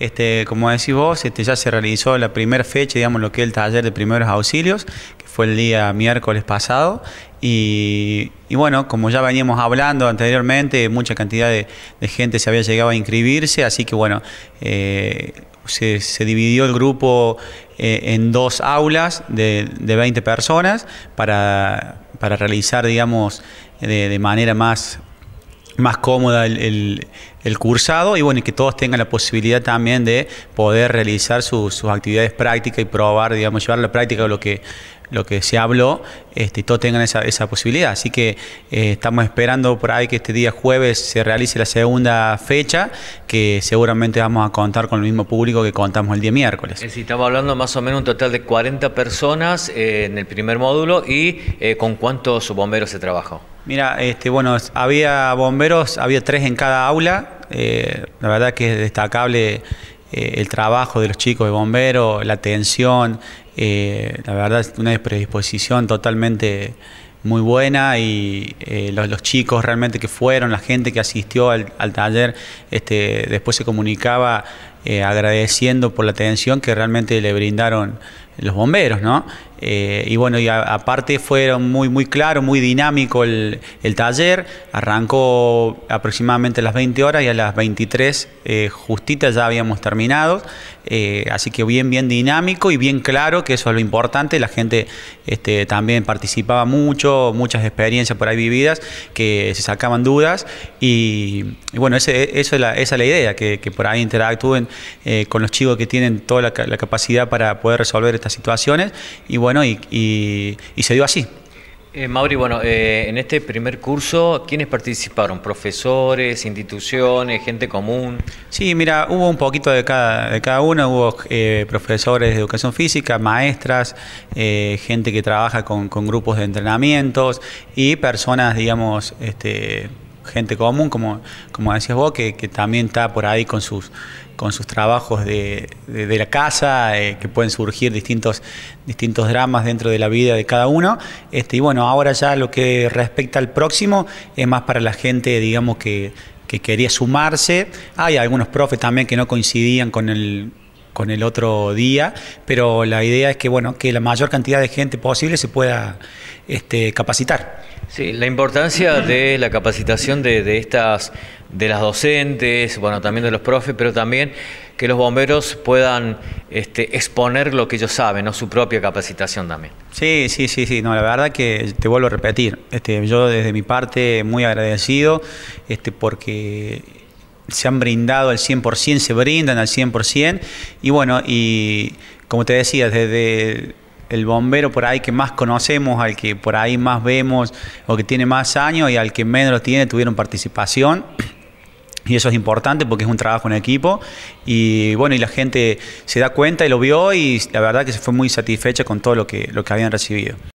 Este, como decís vos, este, ya se realizó la primera fecha, digamos, lo que es el taller de primeros auxilios, que fue el día miércoles pasado. Y, bueno, como ya veníamos hablando anteriormente, mucha cantidad de, gente se había llegado a inscribirse, así que bueno, eh, se, dividió el grupo eh, en dos aulas de, 20 personas para, realizar, digamos, de manera más más cómoda el, cursado y bueno, que todos tengan la posibilidad también de poder realizar sus actividades prácticas y probar, digamos, llevar a la práctica lo que, lo que se habló, este, y todos tengan esa, esa posibilidad. Así que eh, estamos esperando por ahí que este día jueves se realice la segunda fecha, que seguramente vamos a contar con el mismo público que contamos el día miércoles. estamos hablando más o menos un total de 40 personas eh, en el primer módulo y eh, con cuántos bomberos se trabajó. Mira, este, bueno, había bomberos, había tres en cada aula. Eh, la verdad que es destacable eh, el trabajo de los chicos de bomberos, la atención, eh, la verdad es una predisposición totalmente muy buena y los, chicos realmente que fueron, la gente que asistió al, taller, este, después se comunicaba agradeciendo por la atención que realmente le brindaron los bomberos, ¿no? Eh, y bueno, y aparte fueron muy, muy claro, muy dinámico el, taller. Arrancó aproximadamente a las 20 horas y a las 23 eh, justitas ya habíamos terminado. Eh, así que bien, bien dinámico y bien claro, que eso es lo importante. La gente este, también participaba mucho, muchas experiencias por ahí vividas que se sacaban dudas. Y, bueno, esa es la idea, que, por ahí interactúen con los chicos que tienen toda la, la capacidad para poder resolver situaciones y bueno, y, se dio así. Eh, Mauri, bueno, eh, en este primer curso, ¿quiénes participaron? ¿Profesores, instituciones, gente común? Sí, mira, hubo un poquito de cada, de cada uno, hubo eh, profesores de educación física, maestras, gente que trabaja con, con, grupos de entrenamientos y personas, digamos, este, gente común, como, como decías vos, que, también está por ahí con sus, con sus trabajos de, la casa, eh, que pueden surgir distintos, distintos dramas dentro de la vida de cada uno. Este, y bueno, ahora ya lo que respecta al próximo es más para la gente, digamos, que, que quería sumarse. Hay algunos profes también que no coincidían con el con el otro día, pero la idea es que bueno, que la mayor cantidad de gente posible se pueda este, capacitar. Sí, la importancia de la capacitación de, estas, de las docentes, bueno, también de los profes, pero también que los bomberos puedan este, exponer lo que ellos saben, ¿no? su propia capacitación también. Sí, sí, sí, sí. No, la verdad que te vuelvo a repetir. Este, yo desde mi parte muy agradecido, este, porque se han brindado al 100%, se brindan al 100%, y bueno, y como te decía, desde el bombero por ahí que más conocemos, al que por ahí más vemos o que tiene más años y al que menos lo tiene, tuvieron participación. Y eso es importante porque es un trabajo en equipo. Y bueno, y la gente se da cuenta y lo vio y la verdad que se fue muy satisfecha con todo lo que, lo que habían recibido.